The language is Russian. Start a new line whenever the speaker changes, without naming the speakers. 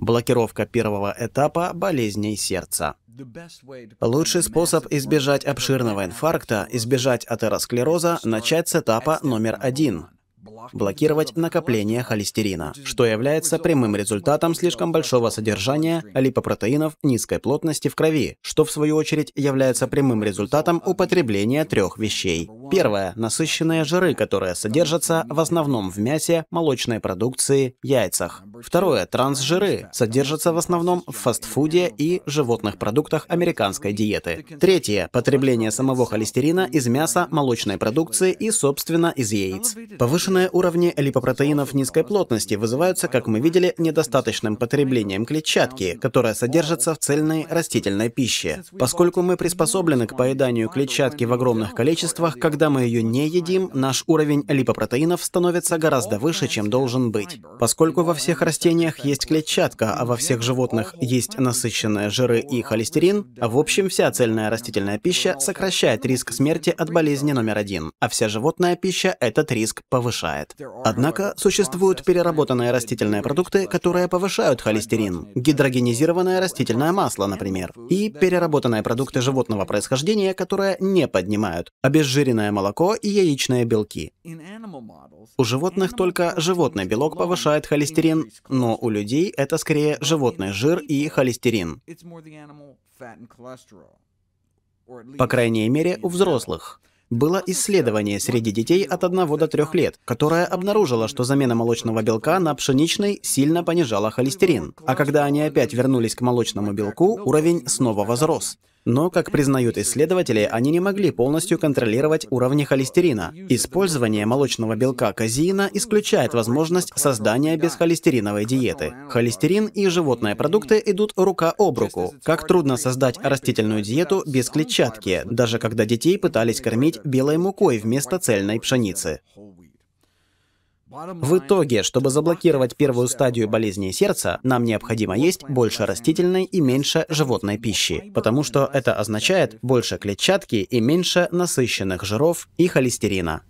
Блокировка первого этапа болезней сердца. Лучший способ избежать обширного инфаркта, избежать атеросклероза, начать с этапа номер один блокировать накопление холестерина, что является прямым результатом слишком большого содержания липопротеинов низкой плотности в крови, что в свою очередь является прямым результатом употребления трех вещей Первое – насыщенные жиры, которые содержатся в основном в мясе, молочной продукции, яйцах. Второе – трансжиры, содержатся в основном в фастфуде и животных продуктах американской диеты. Третье – потребление самого холестерина из мяса, молочной продукции и, собственно, из яиц. Повышенные уровни липопротеинов низкой плотности вызываются, как мы видели, недостаточным потреблением клетчатки, которая содержится в цельной растительной пище. Поскольку мы приспособлены к поеданию клетчатки в огромных количествах, когда когда мы ее не едим, наш уровень липопротеинов становится гораздо выше, чем должен быть. Поскольку во всех растениях есть клетчатка, а во всех животных есть насыщенные жиры и холестерин, в общем, вся цельная растительная пища сокращает риск смерти от болезни номер один, а вся животная пища этот риск повышает. Однако существуют переработанные растительные продукты, которые повышают холестерин. Гидрогенизированное растительное масло, например. И переработанные продукты животного происхождения, которые не поднимают. Обезжиренное куриное молоко и яичные белки. У животных только животный белок повышает холестерин, но у людей это скорее животный жир и холестерин. По крайней мере, у взрослых. Было исследование среди детей от 1 до 3 лет, которое обнаружило, что замена молочного белка на пшеничный сильно понижала холестерин. А когда они опять вернулись к молочному белку, уровень снова возрос. Но, как признают исследователи, они не могли полностью контролировать уровни холестерина. Использование молочного белка казеина исключает возможность создания бесхолестериновой диеты. Холестерин и животные продукты идут рука об руку. Как трудно создать растительную диету без клетчатки, даже когда детей пытались кормить белой мукой вместо цельной пшеницы. В итоге, чтобы заблокировать первую стадию болезни сердца, нам необходимо есть больше растительной и меньше животной пищи, потому что это означает больше клетчатки и меньше насыщенных жиров и холестерина.